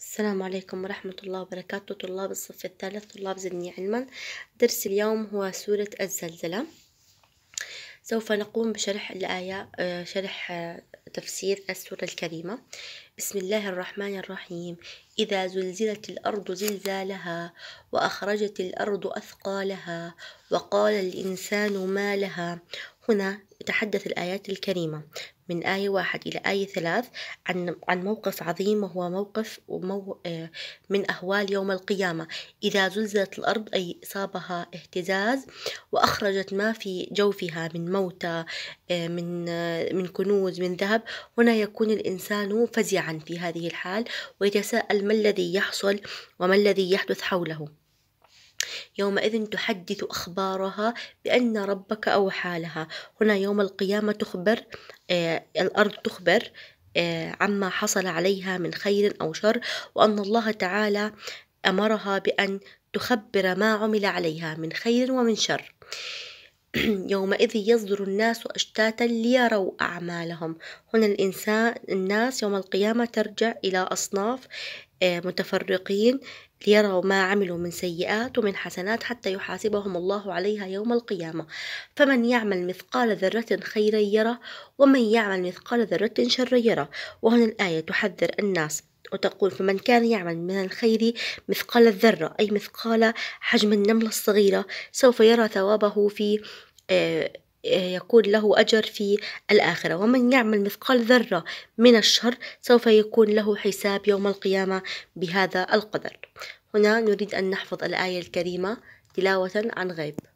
السلام عليكم ورحمة الله وبركاته طلاب الصف الثالث طلاب زدني علما درس اليوم هو سورة الزلزلة سوف نقوم بشرح الآية آه، شرح آه، تفسير السورة الكريمة بسم الله الرحمن الرحيم إذا زلزلت الأرض زلزالها وأخرجت الأرض أثقالها وقال الإنسان ما لها هنا تحدث الآيات الكريمة من آية واحد إلى آية ثلاث عن عن موقف عظيم وهو موقف ومو آه، من أهوال يوم القيامة إذا زلزلت الأرض أي صابها اهتزاز وأخرجت ما في جوفها من موتى آه، من آه، من كنوز من ذهب هنا يكون الإنسان فزعا في هذه الحال ويتساءل ما الذي يحصل وما الذي يحدث حوله يومئذ تحدث أخبارها بأن ربك أوحى لها هنا يوم القيامة تخبر آه، الأرض تخبر آه، عما حصل عليها من خير أو شر وأن الله تعالى أمرها بأن تخبر ما عمل عليها من خير ومن شر يومئذ يصدر الناس أشتاتا ليروا أعمالهم هنا الإنسان الناس يوم القيامة ترجع إلى أصناف آه، متفرقين ليروا ما عملوا من سيئات ومن حسنات حتى يحاسبهم الله عليها يوم القيامة فمن يعمل مثقال ذرة خيرا يره ومن يعمل مثقال ذرة شرا يره وهنا الآية تحذر الناس وتقول فمن كان يعمل من الخير مثقال الذرة أي مثقال حجم النملة الصغيرة سوف يرى ثوابه في آه، يكون له أجر في الآخرة ومن يعمل مثقال ذرة من الشر سوف يكون له حساب يوم القيامة بهذا القدر هنا نريد أن نحفظ الآية الكريمة تلاوة عن غيب